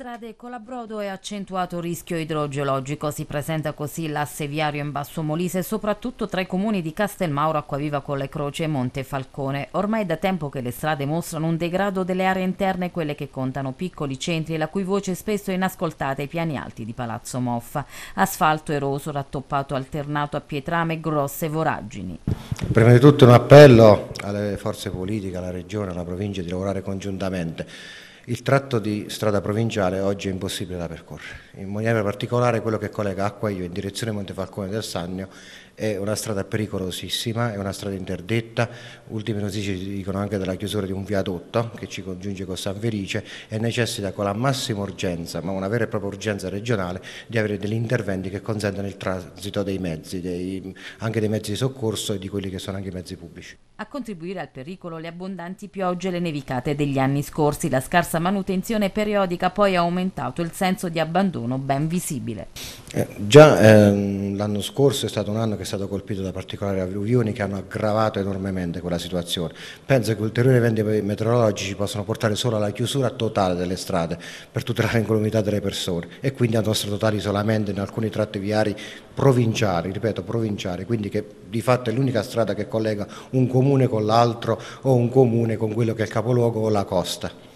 strade colabrodo e accentuato rischio idrogeologico. Si presenta così l'asse viario in Basso Molise, soprattutto tra i comuni di Castelmauro, Acquaviva Colle Croce e Monte Falcone. Ormai è da tempo che le strade mostrano un degrado delle aree interne, quelle che contano piccoli centri e la cui voce spesso è inascoltata ai piani alti di Palazzo Moffa. Asfalto eroso, rattoppato alternato a pietrame grosse voragini. Prima di tutto un appello alle forze politiche, alla regione, alla provincia di lavorare congiuntamente il tratto di strada provinciale oggi è impossibile da percorrere, in maniera particolare quello che collega Acquaio in direzione Montefalcone del Sannio è una strada pericolosissima, è una strada interdetta, ultime notizie ci dicono anche della chiusura di un viadotto che ci congiunge con San Felice e necessita con la massima urgenza, ma una vera e propria urgenza regionale, di avere degli interventi che consentano il transito dei mezzi, dei, anche dei mezzi di soccorso e di quelli che sono anche i mezzi pubblici. A contribuire al pericolo le abbondanti piogge e le nevicate degli anni scorsi, la scarsa manutenzione periodica poi ha aumentato il senso di abbandono ben visibile. Eh, già ehm, l'anno scorso è stato un anno che è stato colpito da particolari alluvioni che hanno aggravato enormemente quella situazione. Penso che ulteriori eventi meteorologici possano portare solo alla chiusura totale delle strade per tutelare l'incolumità delle persone e quindi al nostro totale isolamento in alcuni tratti viari provinciali, ripeto provinciali, quindi che di fatto è l'unica strada che collega un comune con l'altro o un comune con quello che è il capoluogo o la costa.